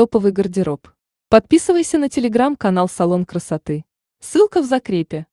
Топовый гардероб. Подписывайся на телеграм-канал «Салон красоты». Ссылка в закрепе.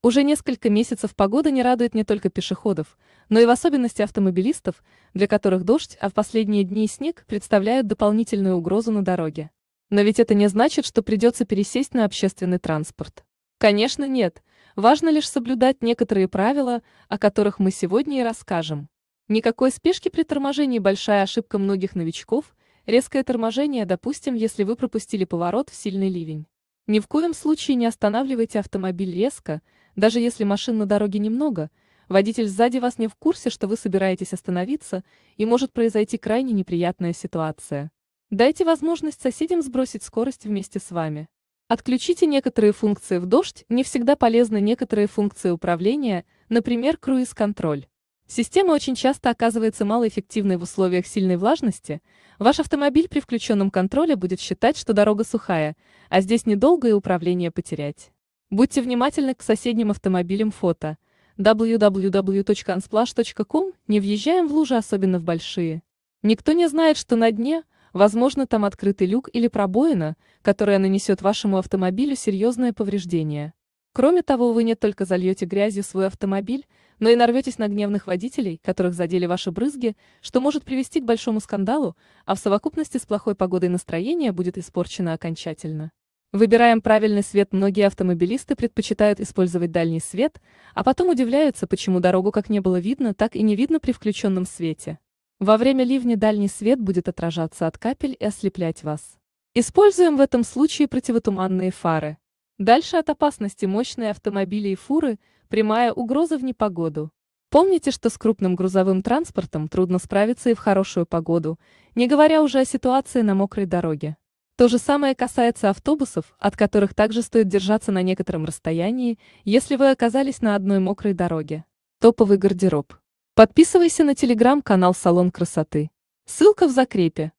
Уже несколько месяцев погода не радует не только пешеходов, но и в особенности автомобилистов, для которых дождь, а в последние дни и снег представляют дополнительную угрозу на дороге. Но ведь это не значит, что придется пересесть на общественный транспорт. Конечно, нет. Важно лишь соблюдать некоторые правила, о которых мы сегодня и расскажем. Никакой спешки при торможении большая ошибка многих новичков, Резкое торможение допустим, если вы пропустили поворот в сильный ливень. Ни в коем случае не останавливайте автомобиль резко, даже если машин на дороге немного, водитель сзади вас не в курсе, что вы собираетесь остановиться, и может произойти крайне неприятная ситуация. Дайте возможность соседям сбросить скорость вместе с вами. Отключите некоторые функции в дождь, не всегда полезны некоторые функции управления, например, круиз-контроль. Система очень часто оказывается малоэффективной в условиях сильной влажности, ваш автомобиль при включенном контроле будет считать, что дорога сухая, а здесь недолго и управление потерять. Будьте внимательны к соседним автомобилям фото. www.unsplash.com Не въезжаем в лужи, особенно в большие. Никто не знает, что на дне, возможно, там открытый люк или пробоина, которая нанесет вашему автомобилю серьезное повреждение. Кроме того, вы не только зальете грязью свой автомобиль, но и нарветесь на гневных водителей, которых задели ваши брызги, что может привести к большому скандалу, а в совокупности с плохой погодой настроение будет испорчено окончательно. Выбираем правильный свет. Многие автомобилисты предпочитают использовать дальний свет, а потом удивляются, почему дорогу как не было видно, так и не видно при включенном свете. Во время ливня дальний свет будет отражаться от капель и ослеплять вас. Используем в этом случае противотуманные фары. Дальше от опасности мощные автомобили и фуры, прямая угроза в непогоду. Помните, что с крупным грузовым транспортом трудно справиться и в хорошую погоду, не говоря уже о ситуации на мокрой дороге. То же самое касается автобусов, от которых также стоит держаться на некотором расстоянии, если вы оказались на одной мокрой дороге. Топовый гардероб. Подписывайся на телеграм-канал «Салон красоты». Ссылка в закрепе.